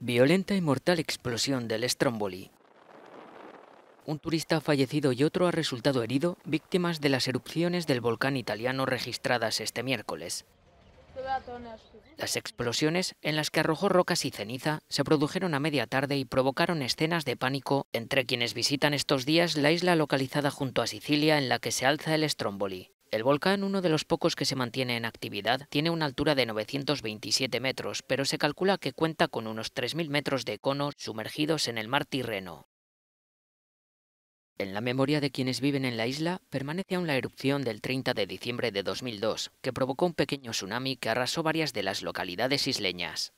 Violenta y mortal explosión del Stromboli. Un turista ha fallecido y otro ha resultado herido, víctimas de las erupciones del volcán italiano registradas este miércoles. Las explosiones, en las que arrojó rocas y ceniza, se produjeron a media tarde y provocaron escenas de pánico entre quienes visitan estos días la isla localizada junto a Sicilia en la que se alza el Stromboli. El volcán, uno de los pocos que se mantiene en actividad, tiene una altura de 927 metros, pero se calcula que cuenta con unos 3.000 metros de cono sumergidos en el mar Tirreno. En la memoria de quienes viven en la isla permanece aún la erupción del 30 de diciembre de 2002, que provocó un pequeño tsunami que arrasó varias de las localidades isleñas.